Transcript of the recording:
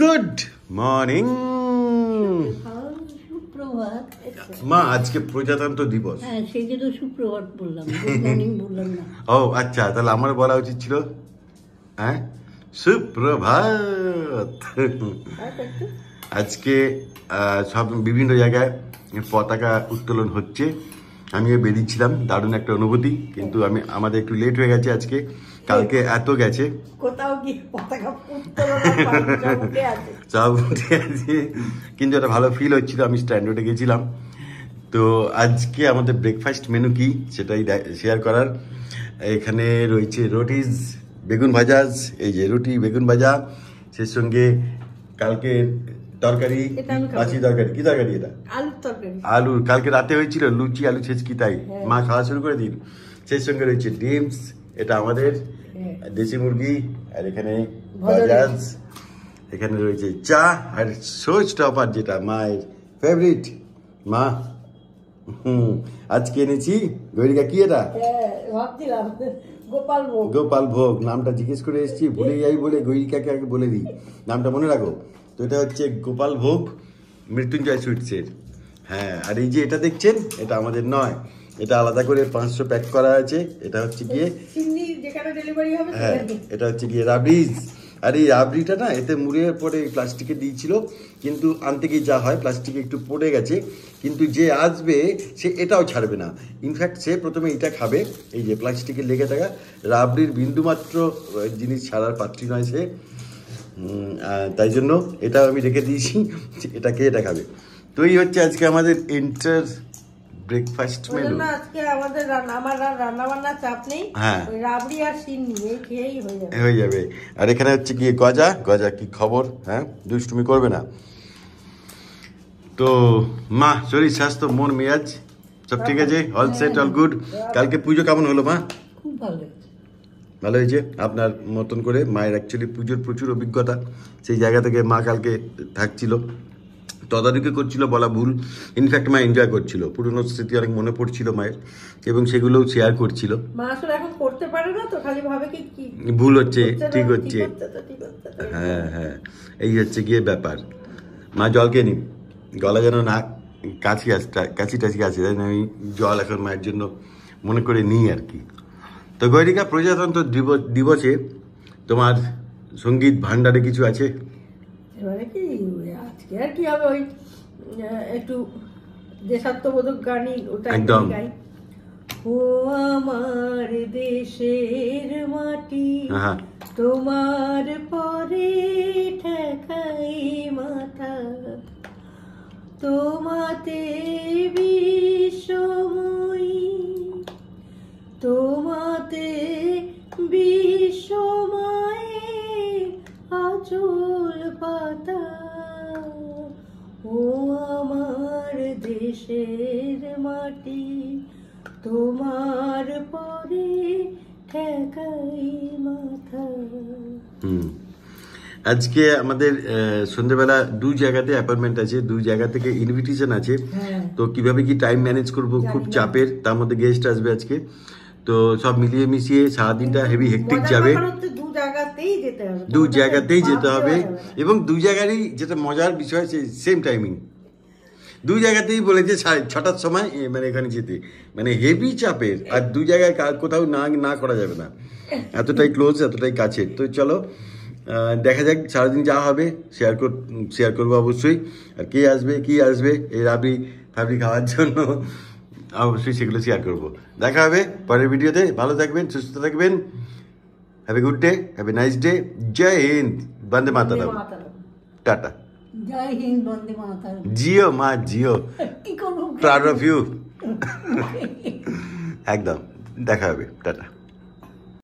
Good morning মা আজকে প্রজাতন্ত্র দিবস হ্যাঁ, ও আচ্ছা তাহলে আমার বলা উচিত ছিল হ্যাঁ সুপ্রভাত আজকে সব বিভিন্ন জায়গায় পতাকা উত্তোলন হচ্ছে আমিও বেরিয়েছিলাম দারুণ একটা অনুভূতি কিন্তু আমি আমাদের একটু লেট হয়ে গেছে আজকে কালকে এত গেছে কোথাও সব কিন্তু একটা ভালো ফিল হচ্ছিল আমি স্ট্যান্ডার্ডে গেছিলাম তো আজকে আমাদের ব্রেকফাস্ট মেনু কি সেটাই শেয়ার করার এখানে রয়েছে রোটিস বেগুন ভাজাজ এই যে রুটি বেগুন ভাজা সেই সঙ্গে কালকে তরকারি কাঁচি তরকারি কি তরকারি এটা আলুর আলু কালকে রাতে হয়েছিল লুচি আলু ছেঁচকি তাই হ্যাঁ। মা খাওয়া শুরু করে দিন সেই সঙ্গে রয়েছে ডিমস এটা আমাদের হ্যাঁ। দেশি মুরগি আর এখানে বাজাজ এখানে রয়েছে চা আর সোজ টপার যেটা মায়ের ফেভারিট মা হুম আজকে এনেছি গৈরিকা কি এটা হ্যাঁ, গোপাল ভোগ নামটা জিজ্ঞেস করে এসেছি ভুলে যাই বলে গৈরিকাকে আগে বলে দিই নামটা মনে রাখো তো এটা হচ্ছে গোপাল ভোগ মৃত্যুঞ্জয় সুইটসের হ্যাঁ আর এই যে এটা দেখছেন এটা আমাদের নয় এটা আলাদা করে পাঁচশো প্যাক করা আছে এটা হচ্ছে গিয়ে হ্যাঁ এটা হচ্ছে গিয়ে রাবড়িজ আর এই রাবড়িটা না এতে মুড়ে পরে প্লাস্টিকে দিয়েছিল কিন্তু আনতে গিয়ে যা হয় প্লাস্টিকে একটু পড়ে গেছে কিন্তু যে আসবে সে এটাও ছাড়বে না ইনফ্যাক্ট সে প্রথমে এটা খাবে এই যে প্লাস্টিকে লেগে থাকা রাবড়ির বিন্দুমাত্র জিনিস ছাড়ার পাত্রী নয় সে তাই জন্য এটা আমি রেখে দিয়েছি এটাকে এটা খাবে তো এই হচ্ছে আজকে আমাদের ইন্টার ব্রেকফাস্ট মেনু আজকে আমাদের আমার রান্না চাপ নেই হ্যাঁ। ওই রাবড়ি আর শিম নিয়ে খেয়েই হয়ে যাবে আর এখানে হচ্ছে কি গজা গজা কি খবর হ্যাঁ দুষ্টুমি করবে না তো মা শরীর স্বাস্থ্য মন মেজাজ সব ঠিক আছে অল সেট অল গুড কালকে পুজো কেমন হলো মা খুব ভালো ভালো হয়েছে আপনার মতন করে মায়ের অ্যাকচুয়ালি পুজোর প্রচুর অভিজ্ঞতা সেই জায়গা থেকে মা কালকে থাকছিল তদারকি করছিল বলা ভুল ইনফ্যাক্ট মা এনজয় করছিল পুরনো স্মৃতি অনেক মনে পড়ছিল মায়ের এবং সেগুলোও শেয়ার করছিল ভুল হচ্ছে ঠিক হচ্ছে হ্যাঁ হ্যাঁ এই হচ্ছে গিয়ে ব্যাপার মা জলকে নিন গলা যেন না কাছি আসটা কাছি টাছি আছে তাই আমি জল এখন মায়ের জন্য মনে করে নিই আর কি তো গৈরিকা প্রজাতন্ত্র দিবসে তোমার সঙ্গীত ভাণ্ডারে কিছু আছে এবারে কি আজকে আর কি হবে ওই একটু দেশাত্মবোধক গানই ওটা একদম গাই ও আমার দেশের মাটি তোমার পরে ঠেকাই মাথা তোমাতে বি চুল পাতা ও আমার দেশের মাটি তোমার পরে ঠেকাই মাথা আজকে আমাদের সন্ধ্যেবেলা দু জায়গাতে অ্যাপয়েন্টমেন্ট আছে দু জায়গা থেকে ইনভিটেশন আছে হ্যাঁ। তো কিভাবে কি টাইম ম্যানেজ করব খুব চাপের তার মধ্যে গেস্ট আসবে আজকে তো সব মিলিয়ে মিশিয়ে সারাদিনটা হেভি হেক্টিক যাবে দু জায়গাতেই যেতে হবে এবং দু জায়গারই যেটা মজার বিষয় সেই সেম টাইমিং দু জায়গাতেই বলেছে ছটার সময় মানে এখানে যেতে মানে হেভি চাপের আর দু জায়গায় কোথাও না না করা যাবে না এতটাই ক্লোজ এতটাই কাছে তো চলো দেখা যাক সারাদিন যা হবে শেয়ার কর শেয়ার করবো অবশ্যই আর কে আসবে কি আসবে এই রাবড়ি ফাবড়ি খাওয়ার জন্য অবশ্যই সেগুলো শেয়ার করবো দেখা হবে পরের ভিডিওতে ভালো থাকবেন সুস্থ থাকবেন have a good day have a nice day Jai Hind Vande Mataram tata জিও মা জিও কি প্রাউড অফ ইউ একদম দেখা হবে টাটা